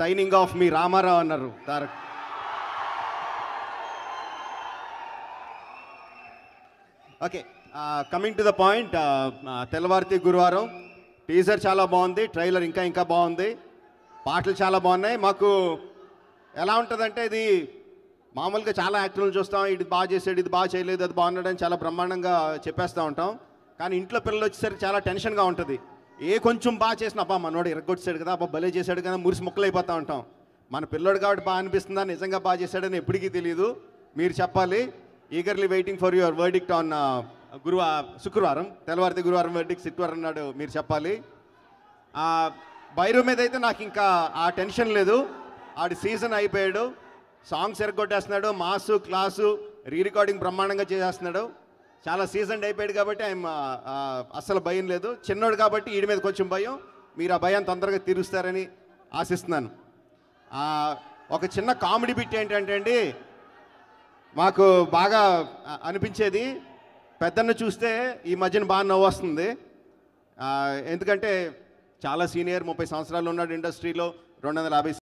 signing off మీ రామారావు అన్నారు Tarak okay coming to the point తెల్లవారితి గురువారం టీజర్ చాలా బాగుంది ట్రైలర్ ఇంకా ఇంకా బాగుంది పాటలు చాలా బాగున్నాయి మాకు ఎలా ఉంటుందంటే ఇది మామూలుగా చాలా యాక్టర్లు చూస్తాం ఇది బాగా చేసాడు ఇది బాగా చేయలేదు అది బాగున్నాడని చాలా బ్రహ్మాండంగా చెప్పేస్తూ ఉంటాం కానీ ఇంట్లో పిల్లలు వచ్చేసరికి చాలా టెన్షన్గా ఉంటుంది ఏ కొంచెం బాగా చేసిన అబ్బా మనోడు ఎరగొచ్చాడు కదా అబ్బా భలే చేశాడు కదా మురిసి ముక్కలైపోతూ ఉంటాం మన పిల్లోడు కాబట్టి బాగా అనిపిస్తుందా నిజంగా బాగా చేశాడని ఎప్పటికీ తెలియదు మీరు చెప్పాలి eagerly waiting for your verdict on గురువ శుక్రవారం తెల్లవారితే గురువారం వర్డిక్ శుక్రవారం అన్నాడు మీరు చెప్పాలి బైరు మీద అయితే నాకు ఇంకా ఆ టెన్షన్ లేదు ఆడి సీజన్ అయిపోయాడు సాంగ్స్ ఎరగొట్టేస్తున్నాడు మాసు క్లాసు రీ రికార్డింగ్ బ్రహ్మాండంగా చేసేస్తున్నాడు చాలా సీజన్ అయిపోయాడు కాబట్టి ఆయన అస్సలు భయం లేదు చిన్నోడు కాబట్టి వీడి మీద కొంచెం భయం మీరు ఆ భయాన్ని తొందరగా తీరుస్తారని ఆశిస్తున్నాను ఒక చిన్న కామెడీ బిట్ ఏంటంటే అండి మాకు బాగా అనిపించేది పెద్దన్న చూస్తే ఈ మధ్యన బాగా నవ్వు వస్తుంది ఎందుకంటే చాలా సీనియర్ ముప్పై సంవత్సరాలు ఉన్నాడు ఇండస్ట్రీలో రెండు వందల యాభై